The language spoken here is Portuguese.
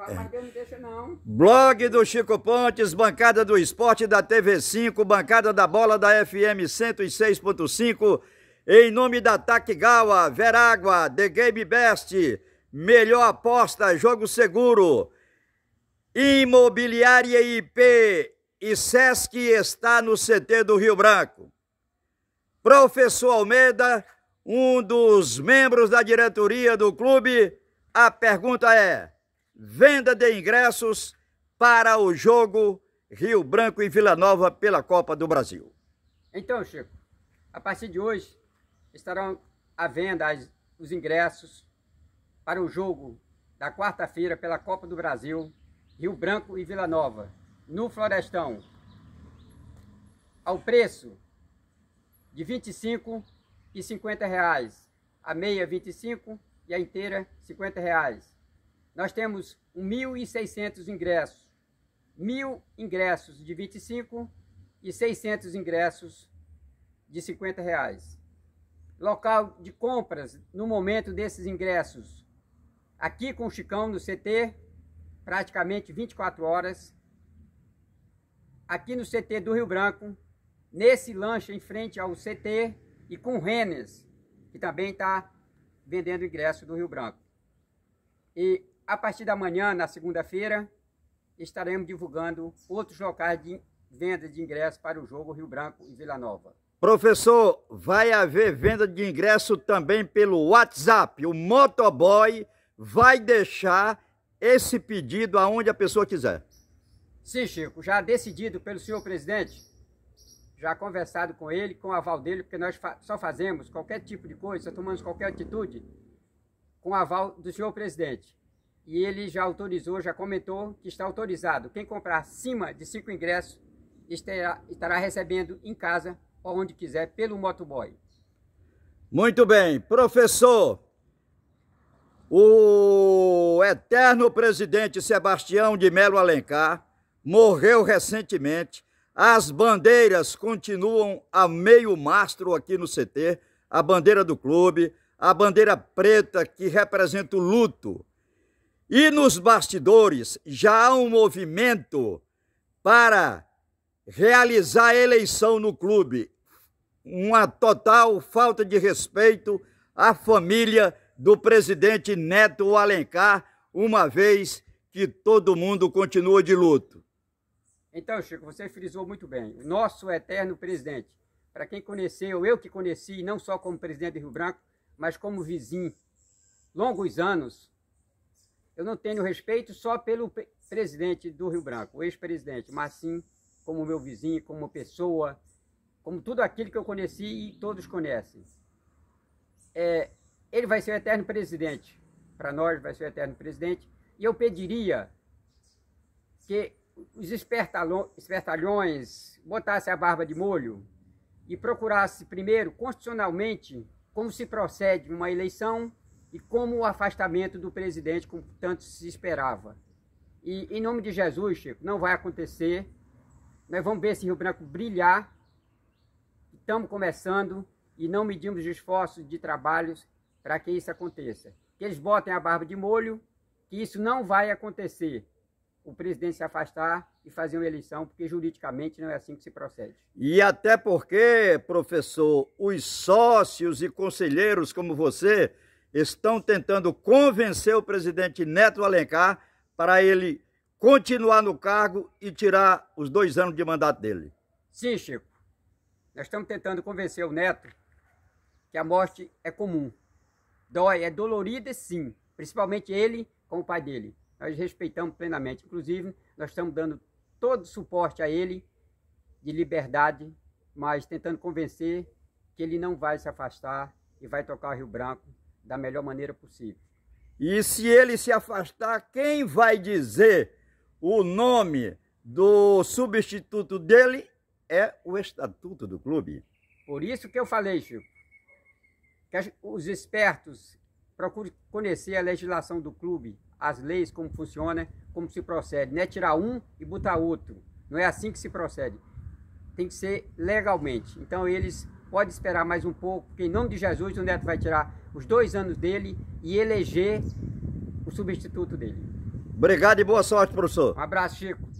É. Blog do Chico Pontes, bancada do esporte da TV5, bancada da bola da FM 106.5, em nome da Takigawa, Verágua, The Game Best, melhor aposta, jogo seguro, Imobiliária IP e Sesc está no CT do Rio Branco. Professor Almeida, um dos membros da diretoria do clube, a pergunta é venda de ingressos para o jogo Rio Branco e Vila Nova pela Copa do Brasil. Então, Chico, a partir de hoje estarão à venda as, os ingressos para o jogo da quarta-feira pela Copa do Brasil, Rio Branco e Vila Nova, no Florestão, ao preço de 25 e 50 reais, a meia 25 e a inteira 50 reais. Nós temos 1.600 ingressos, 1.000 ingressos de 25 e 600 ingressos de 50 reais. Local de compras no momento desses ingressos, aqui com o Chicão no CT, praticamente 24 horas, aqui no CT do Rio Branco, nesse lanche em frente ao CT e com o Rennes, que também está vendendo ingresso do Rio Branco. E a partir da manhã, na segunda-feira, estaremos divulgando outros locais de venda de ingressos para o jogo Rio Branco e Vila Nova. Professor, vai haver venda de ingresso também pelo WhatsApp. O motoboy vai deixar esse pedido aonde a pessoa quiser. Sim, Chico, já decidido pelo senhor presidente, já conversado com ele, com o aval dele, porque nós só fazemos qualquer tipo de coisa, só tomamos qualquer atitude com o aval do senhor presidente e ele já autorizou, já comentou que está autorizado. Quem comprar acima de cinco ingressos estará, estará recebendo em casa ou onde quiser pelo motoboy. Muito bem, professor. O eterno presidente Sebastião de Melo Alencar morreu recentemente. As bandeiras continuam a meio mastro aqui no CT, a bandeira do clube, a bandeira preta que representa o luto e nos bastidores já há um movimento para realizar a eleição no clube. Uma total falta de respeito à família do presidente Neto Alencar, uma vez que todo mundo continua de luto. Então, Chico, você frisou muito bem. O nosso eterno presidente, para quem conheceu, eu que conheci, não só como presidente do Rio Branco, mas como vizinho, longos anos, eu não tenho respeito só pelo presidente do Rio Branco, o ex-presidente, mas sim como meu vizinho, como pessoa, como tudo aquilo que eu conheci e todos conhecem. É, ele vai ser o eterno presidente, para nós vai ser o eterno presidente, e eu pediria que os espertalhões botassem a barba de molho e procurasse primeiro, constitucionalmente, como se procede uma eleição e como o afastamento do presidente, como tanto se esperava. E em nome de Jesus, Chico, não vai acontecer. Nós vamos ver esse Rio Branco brilhar. Estamos começando e não medimos esforços de trabalhos para que isso aconteça. Que eles botem a barba de molho, que isso não vai acontecer. O presidente se afastar e fazer uma eleição, porque juridicamente não é assim que se procede. E até porque, professor, os sócios e conselheiros como você estão tentando convencer o presidente Neto Alencar para ele continuar no cargo e tirar os dois anos de mandato dele. Sim, Chico. Nós estamos tentando convencer o Neto que a morte é comum. Dói, é dolorida sim, principalmente ele com o pai dele. Nós respeitamos plenamente. Inclusive, nós estamos dando todo suporte a ele de liberdade, mas tentando convencer que ele não vai se afastar e vai tocar o Rio Branco da melhor maneira possível. E se ele se afastar, quem vai dizer o nome do substituto dele é o estatuto do clube. Por isso que eu falei, Chico, que os espertos procuram conhecer a legislação do clube, as leis, como funciona, como se procede. Não é tirar um e botar outro. Não é assim que se procede. Tem que ser legalmente. Então eles pode esperar mais um pouco, porque em nome de Jesus o Neto vai tirar os dois anos dele e eleger o substituto dele. Obrigado e boa sorte, professor. Um abraço, Chico.